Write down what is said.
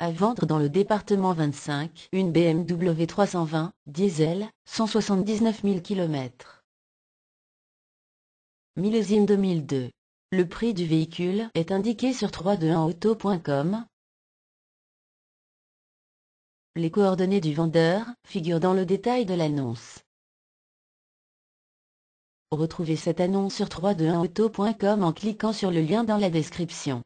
À vendre dans le département 25, une BMW 320, diesel, 179 000 km. Millésime 2002. Le prix du véhicule est indiqué sur 321auto.com. Les coordonnées du vendeur figurent dans le détail de l'annonce. Retrouvez cette annonce sur 321auto.com en cliquant sur le lien dans la description.